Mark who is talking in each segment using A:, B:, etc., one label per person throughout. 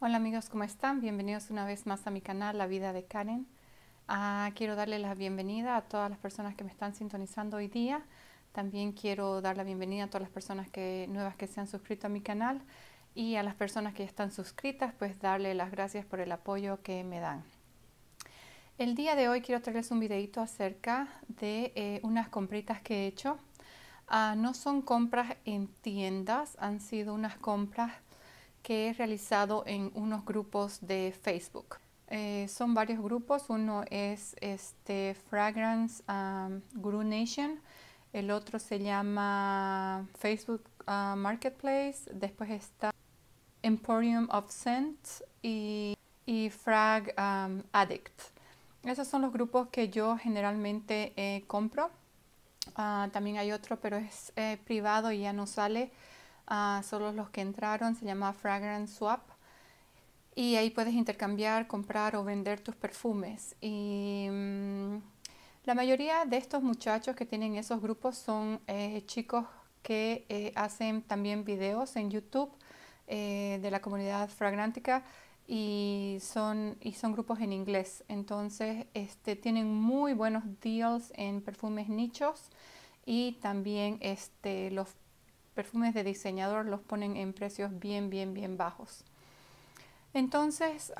A: Hola amigos, ¿cómo están? Bienvenidos una vez más a mi canal La Vida de Karen. Ah, quiero darle la bienvenida a todas las personas que me están sintonizando hoy día. También quiero dar la bienvenida a todas las personas que, nuevas que se han suscrito a mi canal y a las personas que ya están suscritas, pues darle las gracias por el apoyo que me dan. El día de hoy quiero traerles un videito acerca de eh, unas compritas que he hecho. Ah, no son compras en tiendas, han sido unas compras que he realizado en unos grupos de Facebook. Eh, son varios grupos, uno es este Fragrance um, Guru Nation, el otro se llama Facebook uh, Marketplace, después está Emporium of Scent y, Frag um, Addict. Esos son los grupos que yo generalmente eh, compro. Ah, también hay otro, pero es eh, privado y ya no sale solo los que entraron, se llama Fragrance Swap. Y ahí puedes intercambiar, comprar o vender tus perfumes. Y mm, la mayoría de estos muchachos que tienen esos grupos son eh, chicos que eh, hacen también videos en YouTube eh, de la comunidad fragrántica y son, y son grupos en inglés. Entonces este, tienen muy buenos deals en perfumes nichos y también este, los perfumes de diseñador los ponen en precios bien, bien, bien bajos. Entonces,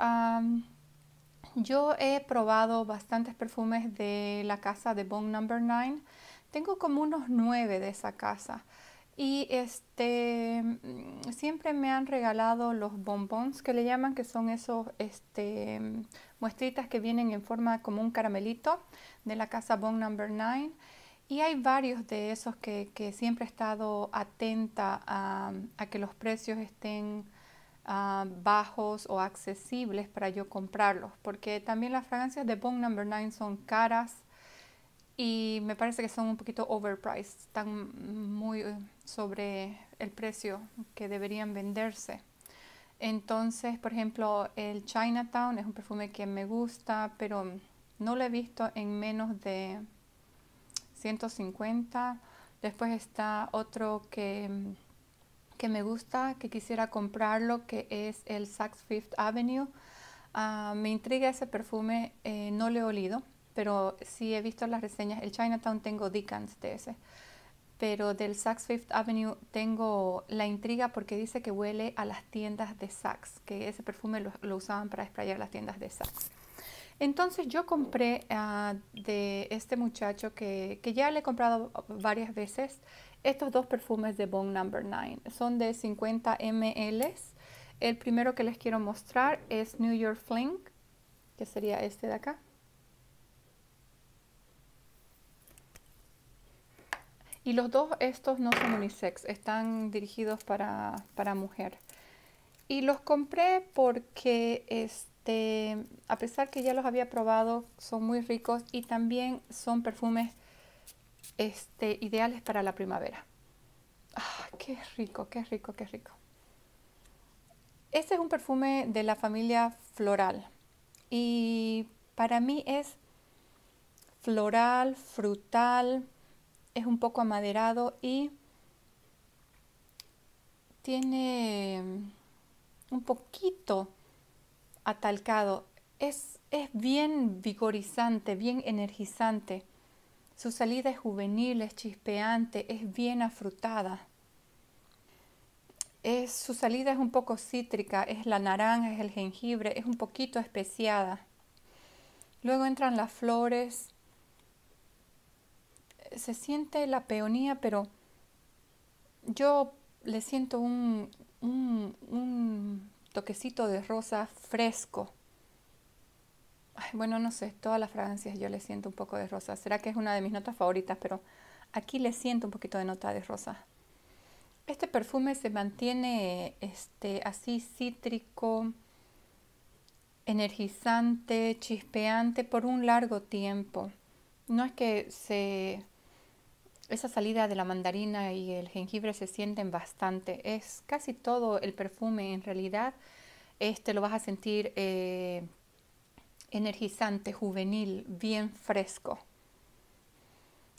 A: yo he probado bastantes perfumes de la casa de Bon Number 9. Tengo como unos nueve de esa casa. Y este, mm, siempre me han regalado los bonbons que le llaman, que son esos este, mm, muestritas que vienen en forma como un caramelito de la casa Bon Number 9. Y hay varios de esos que, siempre he estado atenta a, que los precios estén ah, bajos o accesibles para yo comprarlos, porque también las fragancias de Bond Number 9 son caras y me parece que son un poquito overpriced, están muy eh, sobre el precio que deberían venderse. Entonces, por ejemplo, el Chinatown es un perfume que me gusta, pero no lo he visto en menos de 150. Después está otro que, que me gusta, que quisiera comprarlo, que es el Saks Fifth Avenue. Ah, me intriga ese perfume, eh, no lo he olido, pero sí he visto las reseñas. El Chinatown tengo Dickens de ese, pero del Saks Fifth Avenue tengo la intriga porque dice que huele a las tiendas de Saks, que ese perfume lo, usaban para esprayar las tiendas de Saks. Entonces yo compré ah, de este muchacho que, ya le he comprado varias veces estos dos perfumes de Bone Number 9. Son de 50 ml. El primero que les quiero mostrar es New York Fling, que sería este de acá. Y los dos, estos no son unisex, están dirigidos para, para mujer. Y los compré porque este este, a pesar que ya los había probado, son muy ricos y también son perfumes este, ideales para la primavera. Ah, ¡Qué rico, qué rico, qué rico! Este es un perfume de la familia floral y para mí es floral, frutal, es un poco amaderado y tiene un poquito atalcado. Es, es bien vigorizante, bien energizante. Su salida es juvenil, es chispeante, es bien afrutada. Es, su salida es un poco cítrica, es la naranja, es el jengibre, es un poquito especiada. Luego entran las flores. Se siente la peonía, pero yo le siento un, un, un toquecito de rosa fresco. bueno, no sé, todas las fragancias yo le siento un poco de rosa. Será que es una de mis notas favoritas, pero aquí le siento un poquito de nota de rosa. Este perfume se mantiene este, así cítrico, energizante, chispeante por un largo tiempo. No es que se esa salida de la mandarina y el jengibre se sienten bastante. Es casi todo el perfume en realidad. Este lo vas a sentir eh, energizante, juvenil, bien fresco.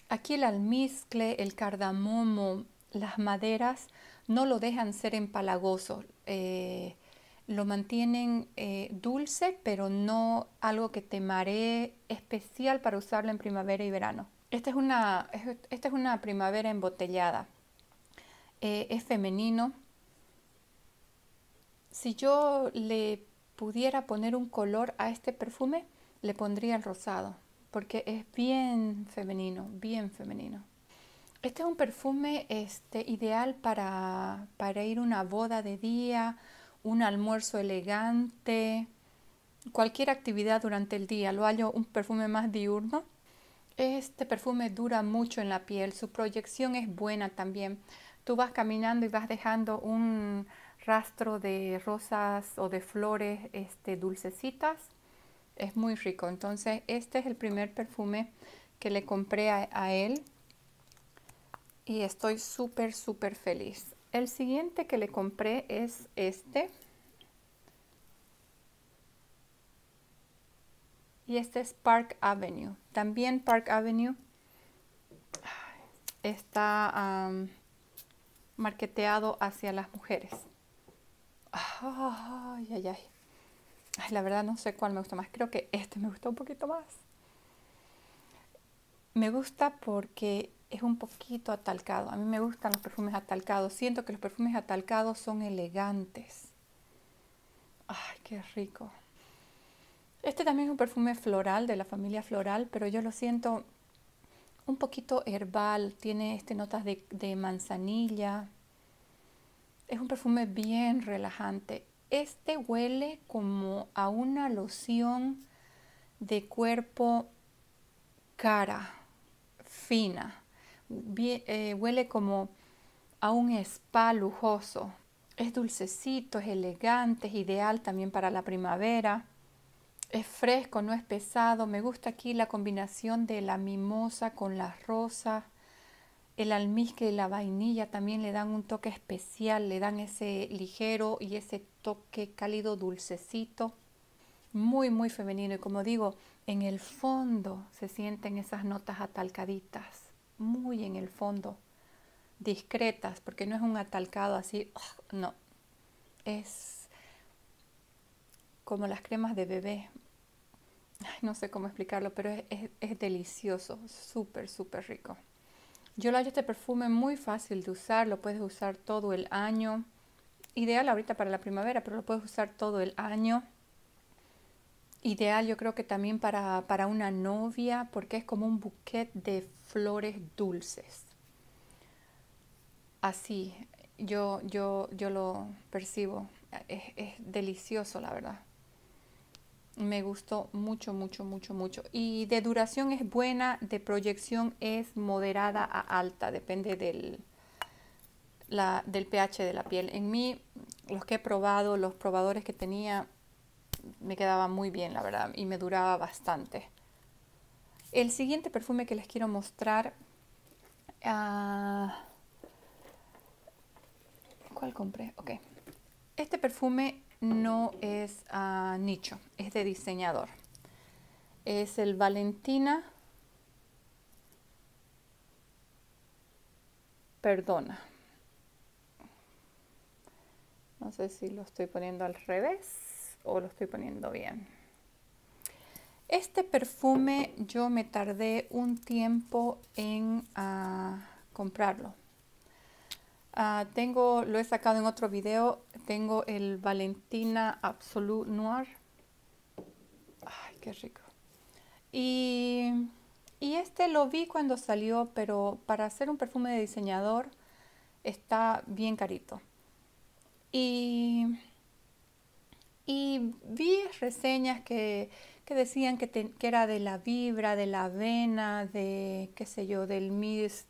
A: Aquí el almizcle, el cardamomo, las maderas no lo dejan ser empalagoso. Eh, lo mantienen eh, dulce, pero no algo que te maree especial para usarlo en primavera y verano. Esta es una, es una primavera embotellada. Eh, es femenino. Si yo le pudiera poner un color a este perfume, le pondría el rosado, porque es bien femenino, bien femenino. Este es un perfume este, ideal para, para ir a una boda de día, un almuerzo elegante, cualquier actividad durante el día. Lo hallo un perfume más diurno este perfume dura mucho en la piel, su proyección es buena también. Tú vas caminando y vas dejando un rastro de rosas o de flores este, dulcecitas. Es muy rico. Entonces, este es el primer perfume que le compré a, a él y estoy súper, súper feliz. El siguiente que le compré es este. y este es Park Avenue. También Park Avenue está marqueteado hacia las mujeres. ay, ay. Ay, la verdad no sé cuál me gusta más. Creo que este me gusta un poquito más. Me gusta porque es un poquito atalcado. A mí me gustan los perfumes atalcados. Siento que los perfumes atalcados son elegantes. Ay, qué rico. Este también es un perfume floral de la familia floral, pero yo lo siento un poquito herbal, tiene este, notas de, manzanilla. Es un perfume bien relajante. Este huele como a una loción de cuerpo cara, fina. Eh, huele como a un spa lujoso. Es dulcecito, es elegante, es ideal también para la primavera es fresco, no es pesado. Me gusta aquí la combinación de la mimosa con la rosa El almizcle y la vainilla también le dan un toque especial, le dan ese ligero y ese toque cálido dulcecito. Muy, muy femenino. Y como digo, en el fondo se sienten esas notas atalcaditas, muy en el fondo, discretas, porque no es un atalcado así, no. Es como las cremas de bebé, no sé cómo explicarlo, pero es, es, delicioso, súper, súper rico. Yo lo hago este perfume muy fácil de usar, lo puedes usar todo el año. Ideal ahorita para la primavera, pero lo puedes usar todo el año. Ideal yo creo que también para, para una novia, porque es como un bouquet de flores dulces. Así, yo, yo, yo lo percibo. Es, es delicioso, la verdad me gustó mucho, mucho, mucho, mucho. Y de duración es buena, de proyección es moderada a alta, depende del, la, del pH de la piel. En mí, los que he probado, los probadores que tenía, me quedaba muy bien, la verdad, y me duraba bastante. El siguiente perfume que les quiero mostrar... Ah, ¿Cuál compré? Ok. Este perfume no es a ah, nicho, es de diseñador. Es el Valentina. Perdona. No sé si lo estoy poniendo al revés o lo estoy poniendo bien. Este perfume yo me tardé un tiempo en ah, comprarlo Ah, tengo, lo he sacado en otro video, tengo el Valentina Absolute Noir. Ay, qué rico. Y, este lo vi cuando salió, pero para hacer un perfume de diseñador está bien carito. Y, vi reseñas que, decían que, era de la vibra, de la avena, de qué sé yo, del Miss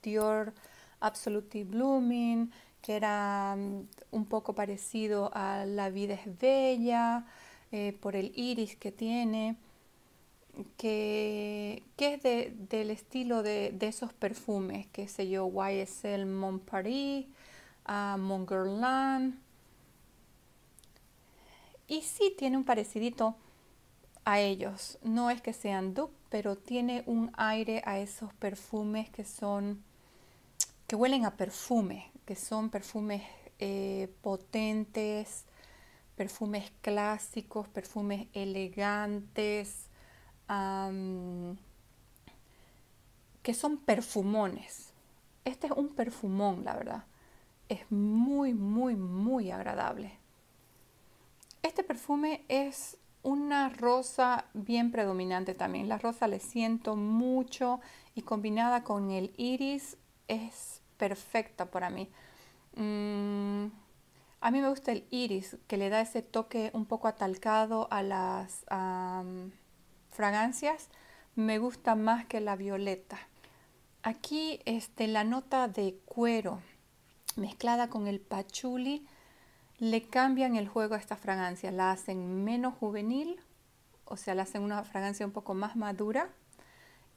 A: Absolutely Blooming, que era mm, un poco parecido a La vida es bella, eh, por el iris que tiene, que, es del estilo de, esos perfumes, que sé yo, YSL Mon Paris, uh, ah, Y sí tiene un parecidito a ellos. No es que sean dupe, pero tiene un aire a esos perfumes que son que huelen a perfume, que son perfumes eh, potentes, perfumes clásicos, perfumes elegantes, que son perfumones. Este es un perfumón, la verdad. Es muy, muy, muy agradable. Este perfume es una rosa bien predominante también. La rosa le siento mucho y combinada con el iris es perfecta para mí. Mm, a mí me gusta el iris, que le da ese toque un poco atalcado a las fragancias. Me gusta más que la violeta. Aquí este, la nota de cuero mezclada con el pachuli le cambian el juego a esta fragancia. La hacen menos juvenil, o sea, la hacen una fragancia un poco más madura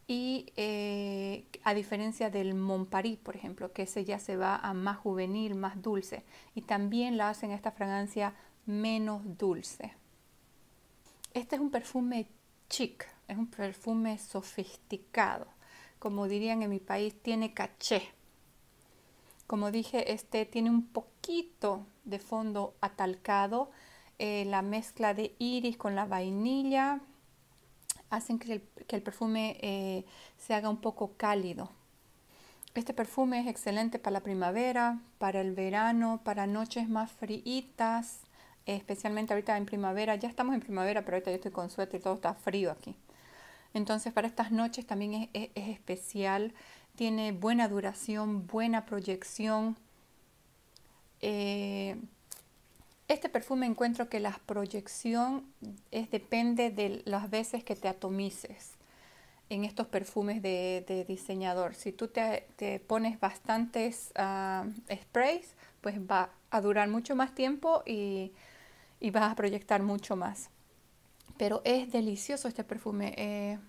A: y eh, a diferencia del Montparis, por ejemplo, que ese ya se va a más juvenil, más dulce, y también la hacen esta fragancia menos dulce. Este es un perfume chic, es un perfume sofisticado, como dirían en mi país, tiene caché. Como dije, este tiene un poquito de fondo atalcado, eh, la mezcla de iris con la vainilla, hacen que el, perfume eh, se haga un poco cálido. Este perfume es excelente para la primavera, para el verano, para noches más fríitas, especialmente ahorita en primavera. Ya estamos en primavera, pero ahorita yo estoy con suéter y todo está frío aquí. Entonces para estas noches también es, especial, tiene buena duración, buena proyección. Eh, este perfume encuentro que la proyección es, depende de las veces que te atomices en estos perfumes de, diseñador. Si tú te, pones bastantes ah, sprays, pues va a durar mucho más tiempo y, vas a proyectar mucho más. Pero es delicioso este perfume. Eh,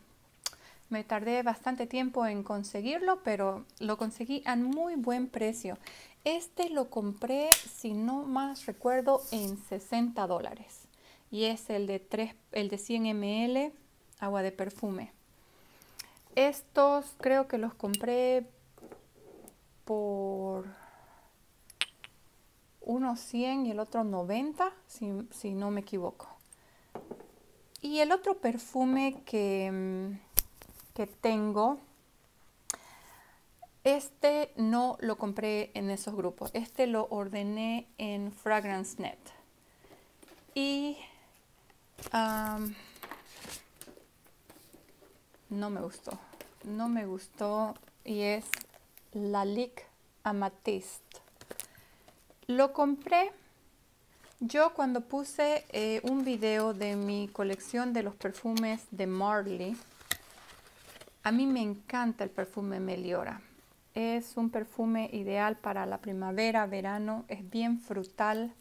A: me tardé bastante tiempo en conseguirlo, pero lo conseguí a muy buen precio. Este lo compré, si no más recuerdo, en 60 dólares. Y es el de, el de 100 ml agua de perfume. Estos creo que los compré por uno 100 y el otro 90, si, no me equivoco. Y el otro perfume que, que tengo este no lo compré en esos grupos, este lo ordené en FragranceNet. Y no me gustó, no me gustó y es Lalique Amatiste. Lo compré yo cuando puse eh, un video de mi colección de los perfumes de Marley. A mí me encanta el perfume Meliora. Es un perfume ideal para la primavera, verano, es bien frutal.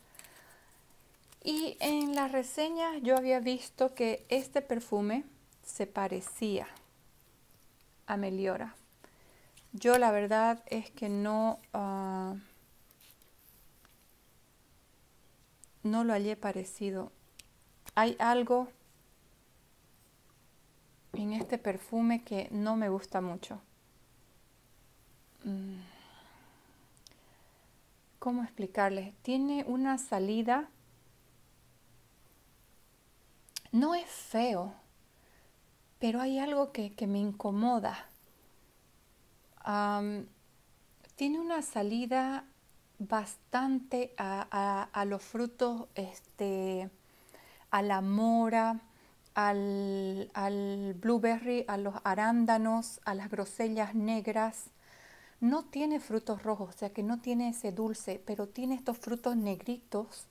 A: Y en las reseñas yo había visto que este perfume se parecía a Meliora. Yo la verdad es que no, ah, no lo hallé parecido. Hay algo en este perfume que no me gusta mucho. Mm. ¿Cómo explicarles? Tiene una salida. No es feo, pero hay algo que, me incomoda. tiene una salida bastante a, los frutos, este, a la mora, al, blueberry, a los arándanos, a las grosellas negras, no tiene frutos rojos, o sea que no tiene ese dulce, pero tiene estos frutos negritos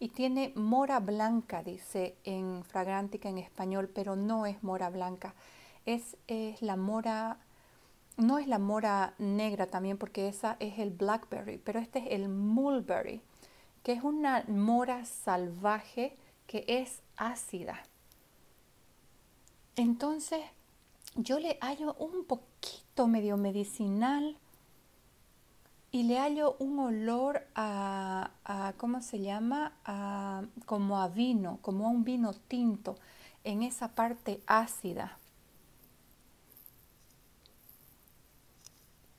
A: y tiene mora blanca, dice en fragrántica en español, pero no es mora blanca, es, es la mora, no es la mora negra también porque esa es el blackberry, pero este es el mulberry, que es una mora salvaje que es ácida. Entonces, yo le hallo un poquito medio medicinal, y le hallo un olor a, ¿cómo se llama? como a vino, como a un vino tinto en esa parte ácida.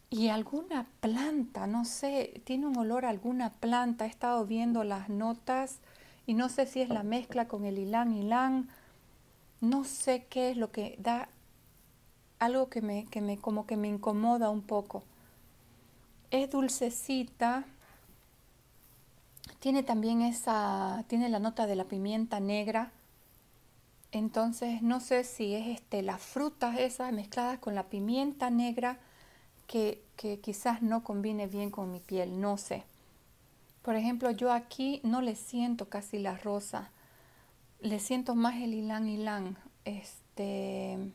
A: Y alguna planta, no sé, tiene un olor a alguna planta. He estado viendo las notas y no sé si es la mezcla con el ilán ilán. No sé qué es lo que da algo que me como que me incomoda un poco es dulcecita. Tiene también esa, tiene la nota de la pimienta negra. Entonces no sé si es este, las frutas esas mezcladas con la pimienta negra que, quizás no combine bien con mi piel, no sé. Por ejemplo, yo aquí no le siento casi la rosa, le siento más el ylang ylang. Este,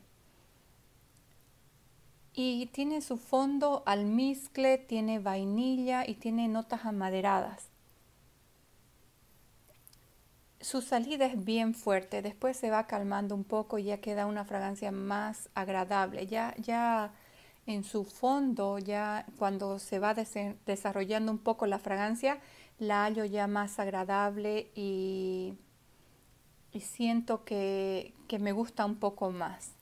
A: y tiene su fondo almizcle, tiene vainilla y tiene notas amaderadas. Su salida es bien fuerte, después se va calmando un poco y ya queda una fragancia más agradable. Ya, ya en su fondo, ya cuando se va desarrollando un poco la fragancia, la hallo ya más agradable y, siento que me gusta un poco más.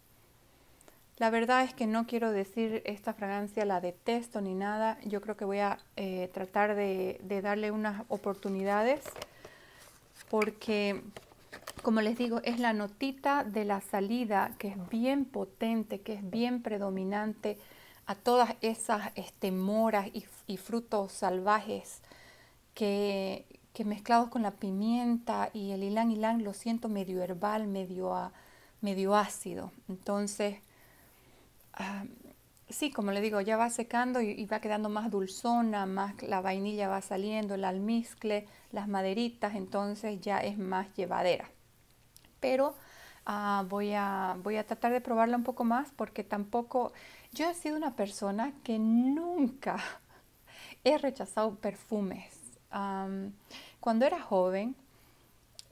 A: La verdad es que no quiero decir esta fragancia la detesto ni nada. Yo creo que voy a eh, tratar de, darle unas oportunidades porque, como les digo, es la notita de la salida que es bien potente, que es bien predominante a todas esas este, moras y, frutos salvajes que, mezclados con la pimienta y el ylang ylang lo siento medio herbal, medio, medio ácido. Entonces Ah, sí, como le digo, ya va secando y, va quedando más dulzona, más la vainilla va saliendo, el almizcle, las maderitas, entonces ya es más llevadera. Pero ah, voy, a, voy a tratar de probarla un poco más porque tampoco, yo he sido una persona que nunca he rechazado perfumes. cuando era joven,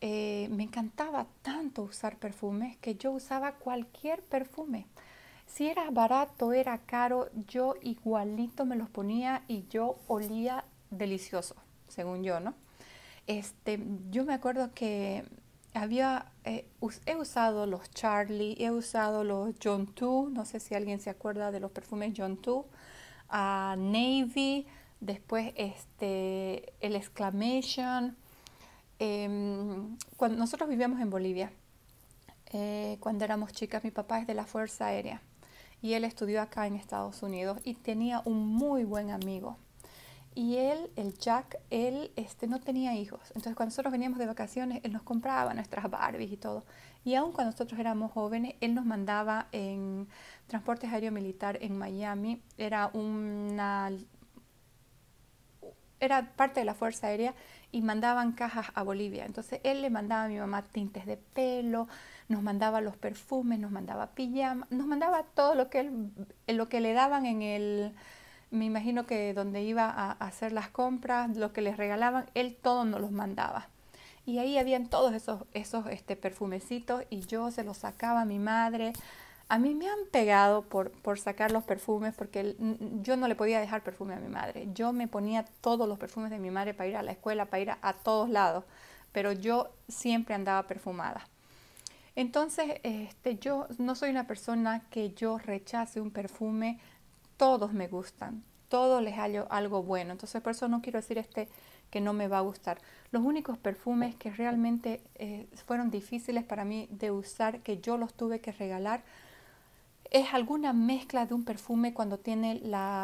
A: eh, me encantaba tanto usar perfumes que yo usaba cualquier perfume. Si era barato, era caro, yo igualito me los ponía y yo olía delicioso, según yo, ¿no? Este, yo me acuerdo que había, eh, he usado los Charlie, he usado los John Two, no sé si alguien se acuerda de los perfumes John Two a Navy, después este, el Exclamation. Em, cuando nosotros vivíamos en Bolivia, eh, cuando éramos chicas, mi papá es de la Fuerza Aérea y él estudió acá en Estados Unidos y tenía un muy buen amigo. Y él, el Jack, él este, no tenía hijos. Entonces cuando nosotros veníamos de vacaciones, él nos compraba nuestras Barbies y todo. Y aún cuando nosotros éramos jóvenes, él nos mandaba en transportes aéreo militar en Miami. Era una... Era parte de la Fuerza Aérea y mandaban cajas a Bolivia. Entonces él le mandaba a mi mamá tintes de pelo, nos mandaba los perfumes, nos mandaba pijama, nos mandaba todo lo que, él, lo que le daban en el, me imagino que donde iba a hacer las compras, lo que les regalaban, él todo nos los mandaba. Y ahí habían todos esos, esos este, perfumecitos y yo se los sacaba a mi madre. A mí me han pegado por, por sacar los perfumes porque yo no le podía dejar perfume a mi madre. Yo me ponía todos los perfumes de mi madre para ir a la escuela, para ir a todos lados, pero yo siempre andaba perfumada. Entonces, este, yo no soy una persona que yo rechace un perfume, todos me gustan, todos les hallo algo bueno. Entonces, por eso no quiero decir este que no me va a gustar. Los únicos perfumes que realmente eh, fueron difíciles para mí de usar, que yo los tuve que regalar, es alguna mezcla de un perfume cuando tiene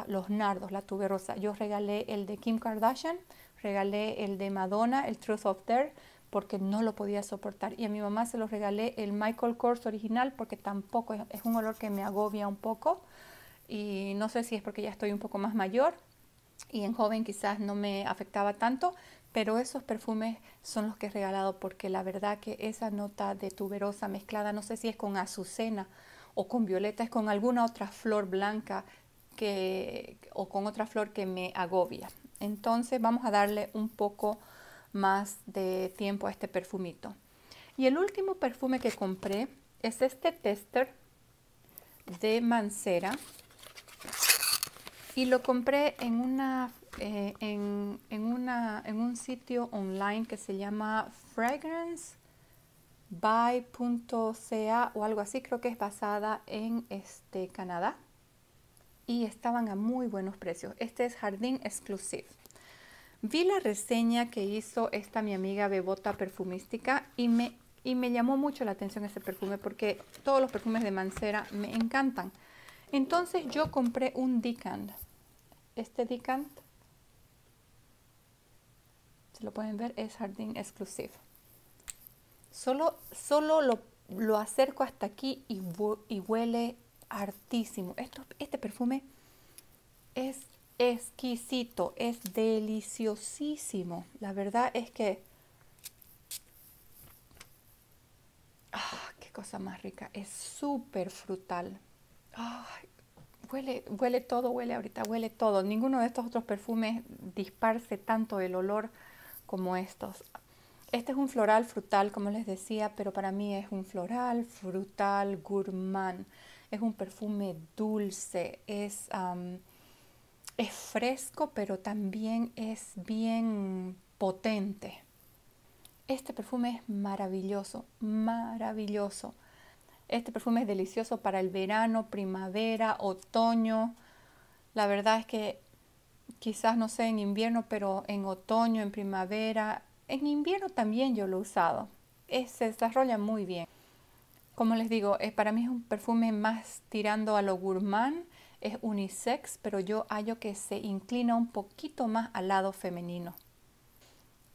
A: los nardos, la tuberosa. Yo regalé el de Kim Kardashian, regalé el de Madonna, el Truth of Dare, porque no lo podía soportar. Y a mi mamá se lo regalé el Michael Kors original porque tampoco es, un olor que me agobia un poco. Y no sé si es porque ya estoy un poco más mayor y en joven quizás no me afectaba tanto, pero esos perfumes son los que he regalado porque la verdad que esa nota de tuberosa mezclada, no sé si es con azucena o con violeta, es con alguna otra flor blanca que, o con otra flor que me agobia. Entonces vamos a darle un poco más de tiempo a este perfumito. Y el último perfume que compré es este tester de Mancera y lo compré en una eh, en, en, una, en un sitio online que se llama fragrancebuy.ca o algo así, creo que es basada en este, Canadá y estaban a muy buenos precios. Este es Jardín Exclusive. Vi la reseña que hizo esta mi amiga Bebota Perfumística y me, y me llamó mucho la atención este perfume porque todos los perfumes de Mancera me encantan. Entonces yo compré un decant. Este decant, se lo pueden ver, es Jardín Exclusive. Solo, solo lo, acerco hasta aquí y, y huele hartísimo. Esto, este perfume es exquisito, es deliciosísimo. La verdad es que... Ah, ¡Qué cosa más rica! Es súper frutal. huele, huele todo, huele ahorita, huele todo. Ninguno de estos otros perfumes disparce tanto el olor como estos. Este es un floral frutal, como les decía, pero para mí es un floral frutal gourmand. Es un perfume dulce, es es fresco, pero también es bien potente. Este perfume es maravilloso, maravilloso. Este perfume es delicioso para el verano, primavera, otoño. La verdad es que quizás no sé en invierno, pero en otoño, en primavera, en invierno también yo lo he usado. se desarrolla muy bien. Como les digo, para mí es un perfume más tirando a lo gourmand es unisex, pero yo hallo que se inclina un poquito más al lado femenino.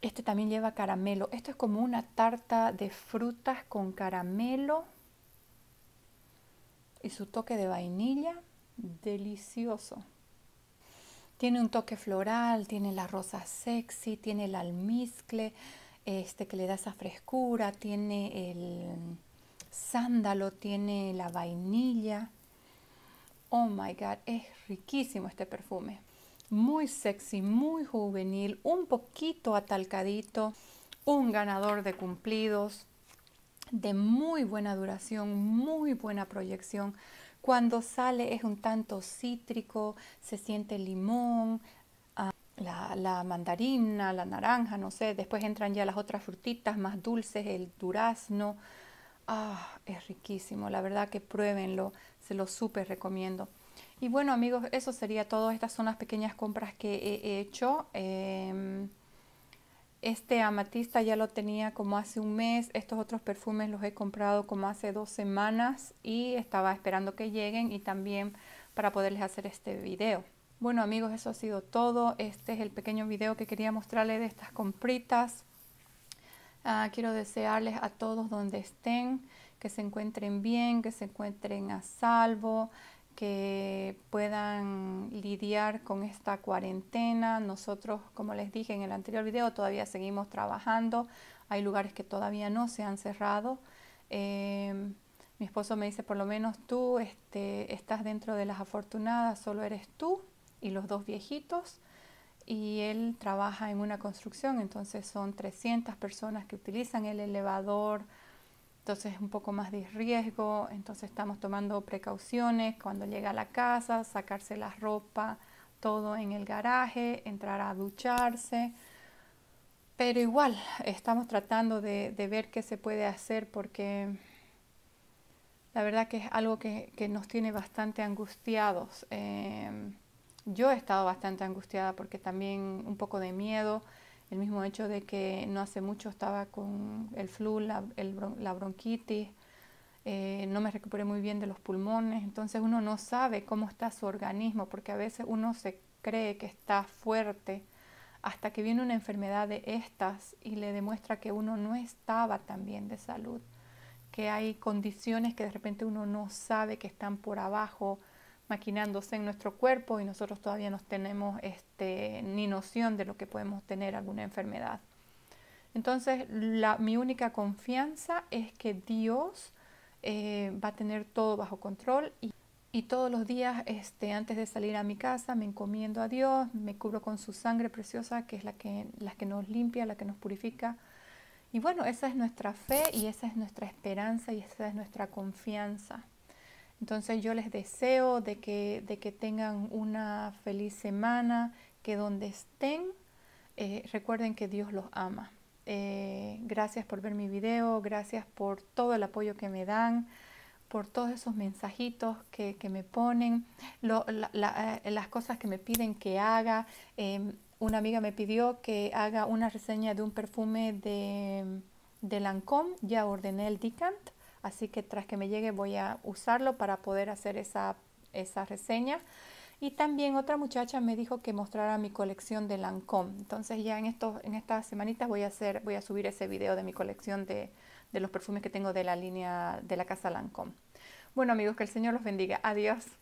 A: Este también lleva caramelo. Esto es como una tarta de frutas con caramelo y su toque de vainilla. Delicioso. Tiene un toque floral, tiene la rosa sexy, tiene el almizcle este, que le da esa frescura, tiene el sándalo, tiene la vainilla oh my god, es riquísimo este perfume. Muy sexy, muy juvenil, un poquito atalcadito, un ganador de cumplidos, de muy buena duración, muy buena proyección. Cuando sale es un tanto cítrico, se siente limón, ah, la, la, mandarina, la naranja, no sé. Después entran ya las otras frutitas más dulces, el durazno, Ah, es riquísimo, la verdad que pruébenlo, se lo súper recomiendo. Y bueno amigos, eso sería todo. Estas son las pequeñas compras que he hecho. Em, este amatista ya lo tenía como hace un mes. Estos otros perfumes los he comprado como hace dos semanas y estaba esperando que lleguen y también para poderles hacer este video. Bueno amigos, eso ha sido todo. Este es el pequeño video que quería mostrarles de estas compritas. Ah, quiero desearles a todos donde estén que se encuentren bien, que se encuentren a salvo, que puedan lidiar con esta cuarentena. Nosotros, como les dije en el anterior video, todavía seguimos trabajando. Hay lugares que todavía no se han cerrado. Em, mi esposo me dice, por lo menos tú este, estás dentro de las afortunadas, solo eres tú y los dos viejitos y él trabaja en una construcción, entonces son 300 personas que utilizan el elevador, entonces es un poco más de riesgo, entonces estamos tomando precauciones cuando llega a la casa, sacarse la ropa, todo en el garaje, entrar a ducharse, pero igual estamos tratando de, ver qué se puede hacer porque la verdad que es algo que, nos tiene bastante angustiados. Eh, yo he estado bastante angustiada porque también un poco de miedo, el mismo hecho de que no hace mucho estaba con el flu, la, bronquitis, eh, no me recuperé muy bien de los pulmones, entonces uno no sabe cómo está su organismo porque a veces uno se cree que está fuerte hasta que viene una enfermedad de estas y le demuestra que uno no estaba tan bien de salud, que hay condiciones que de repente uno no sabe que están por abajo, maquinándose en nuestro cuerpo y nosotros todavía no tenemos este, ni noción de lo que podemos tener alguna enfermedad. Entonces, mi única confianza es que Dios eh, va a tener todo bajo control y, todos los días este, antes de salir a mi casa me encomiendo a Dios, me cubro con su sangre preciosa que es la que, la que nos limpia, la que nos purifica. Y bueno, esa es nuestra fe y esa es nuestra esperanza y esa es nuestra confianza. Entonces yo les deseo de que, de que tengan una feliz semana, que donde estén, eh, recuerden que Dios los ama. Eh, gracias por ver mi video, gracias por todo el apoyo que me dan, por todos esos mensajitos que, me ponen, eh, las cosas que me piden que haga. Em, una amiga me pidió que haga una reseña de un perfume de, de ya ordené el Decant. Así que tras que me llegue voy a usarlo para poder hacer esa, esa reseña. Y también otra muchacha me dijo que mostrara mi colección de Lancôme. Entonces ya en, en estas semanitas voy a, hacer, voy a subir ese video de mi colección de, de los perfumes que tengo de la línea de la casa Lancôme. Bueno amigos, que el Señor los bendiga. Adiós.